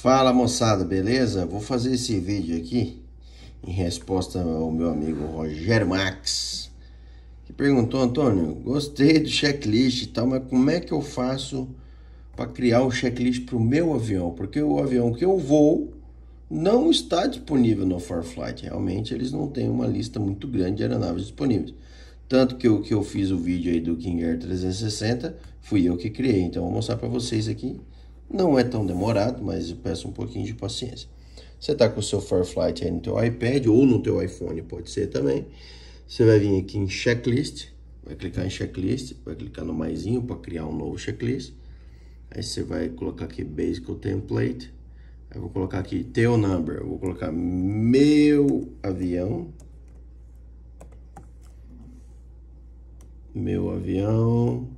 Fala moçada, beleza? Vou fazer esse vídeo aqui em resposta ao meu amigo Roger Max que perguntou, Antônio, gostei do checklist e tal, mas como é que eu faço para criar um checklist para o meu avião? Porque o avião que eu vou não está disponível no Flight. Realmente eles não têm uma lista muito grande de aeronaves disponíveis. Tanto que eu, que eu fiz o vídeo aí do King Air 360, fui eu que criei. Então vou mostrar para vocês aqui não é tão demorado, mas eu peço um pouquinho de paciência. Você está com o seu Fireflight aí no teu iPad ou no teu iPhone, pode ser também. Você vai vir aqui em checklist, vai clicar em checklist, vai clicar no maisinho para criar um novo checklist. Aí você vai colocar aqui Basic Template. Eu vou colocar aqui teu number, eu vou colocar meu avião. Meu avião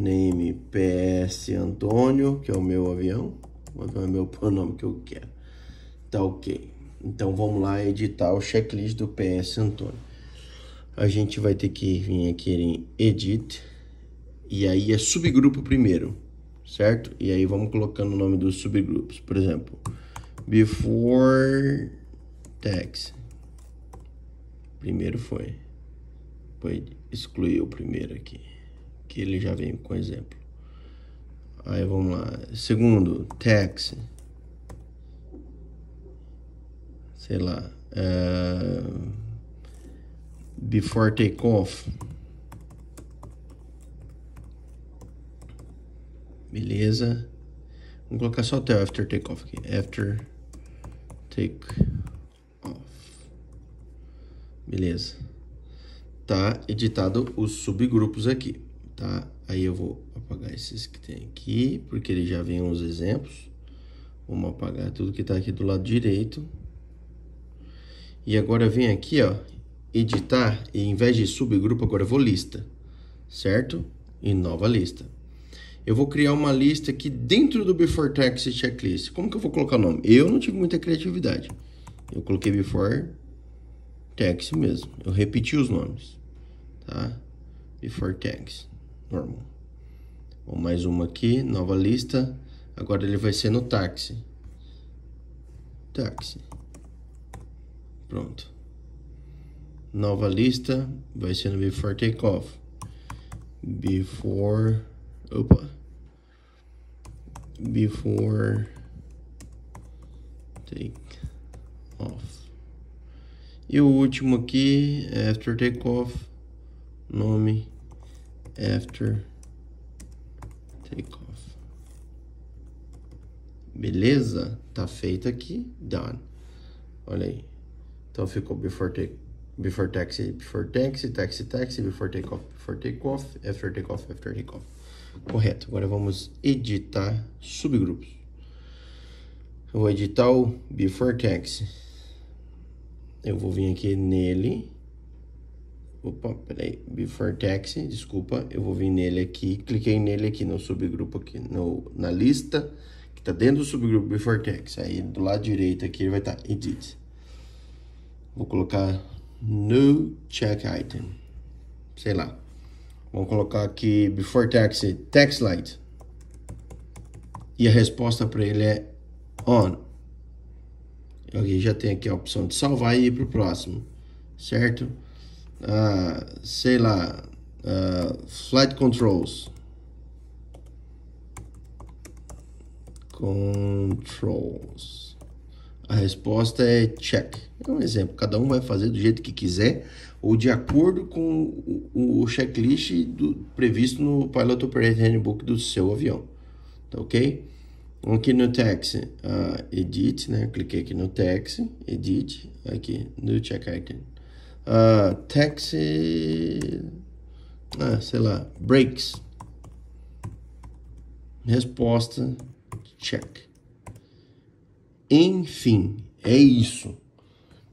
name PS Antônio, que é o meu avião. O avião é meu pronome que eu quero. Tá ok. Então vamos lá editar o checklist do PS Antônio. A gente vai ter que vir aqui em Edit. E aí é subgrupo primeiro, certo? E aí vamos colocando o nome dos subgrupos. Por exemplo, Before Tax. Primeiro foi. Foi excluir o primeiro aqui que ele já veio com exemplo. Aí vamos lá. Segundo, taxi. Sei lá. Uh, before off. Beleza. Vamos colocar só até o after take off aqui. After take off. Beleza. Tá editado os subgrupos aqui tá? Aí eu vou apagar esses que tem aqui, porque ele já vem uns exemplos. Vamos apagar tudo que tá aqui do lado direito. E agora vem aqui, ó, editar, e em vez de subgrupo, agora eu vou lista, certo? E nova lista. Eu vou criar uma lista aqui dentro do Before Tax Checklist. Como que eu vou colocar o nome? Eu não tive muita criatividade. Eu coloquei Before Tax mesmo. Eu repeti os nomes, tá? Before Tax normal. Bom, mais uma aqui, nova lista. Agora ele vai ser no táxi. Táxi. Pronto. Nova lista vai ser no before takeoff. Before. Opa. Before take off. E o último aqui, é after take off, nome after takeoff. Beleza? Tá feito aqui. Done. Olha aí. Então ficou before take before taxi, before taxi, taxi, taxi, before takeoff, before takeoff, after takeoff, after takeoff. Correto. Agora vamos editar subgrupos. Eu vou editar o before taxi. Eu vou vir aqui nele Opa, peraí. Before Taxi, desculpa. Eu vou vir nele aqui. Cliquei nele aqui no subgrupo aqui, no, na lista que tá dentro do subgrupo Before Taxi. Aí do lado direito aqui ele vai estar tá Edit. Vou colocar New Check Item. Sei lá. Vamos colocar aqui Before Taxi, Tax Light. E a resposta para ele é On. Eu aqui já tem aqui a opção de salvar e ir pro próximo. Certo? uh, sei lá, uh, flight controls. Controls. A resposta é check. É um exemplo, cada um vai fazer do jeito que quiser ou de acordo com o, o checklist do, previsto no Pilot Operator Handbook do seu avião. Tá ok? Aqui no taxi, uh, edit, né? Cliquei aqui no taxi, edit, aqui no check icon uh, ah, taxi, ah, sei lá, breaks. Resposta, check. Enfim, é isso.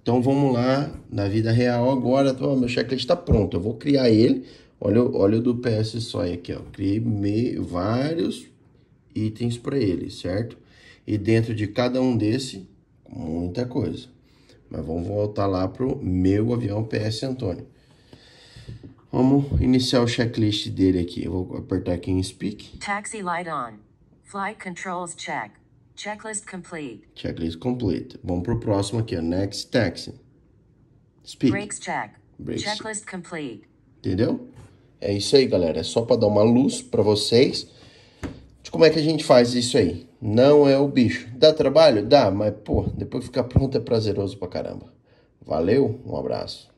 Então vamos lá, na vida real agora, oh, meu checklist está pronto, eu vou criar ele. Olha, olha o do PS só aqui, ó. criei me, vários itens para ele, certo? E dentro de cada um desse, muita coisa. Mas vamos voltar lá para o meu avião PS Antônio. Vamos iniciar o checklist dele aqui. Eu vou apertar aqui em Speak. Taxi light on. Flight controls check. Checklist complete. Checklist complete. Vamos para o próximo aqui, ó. Next taxi. Speak. Brakes check. Brakes. Checklist complete. Entendeu? É isso aí, galera. É só para dar uma luz para vocês de como é que a gente faz isso aí não é o bicho. Dá trabalho? Dá, mas pô, depois ficar pronto é prazeroso pra caramba. Valeu, um abraço.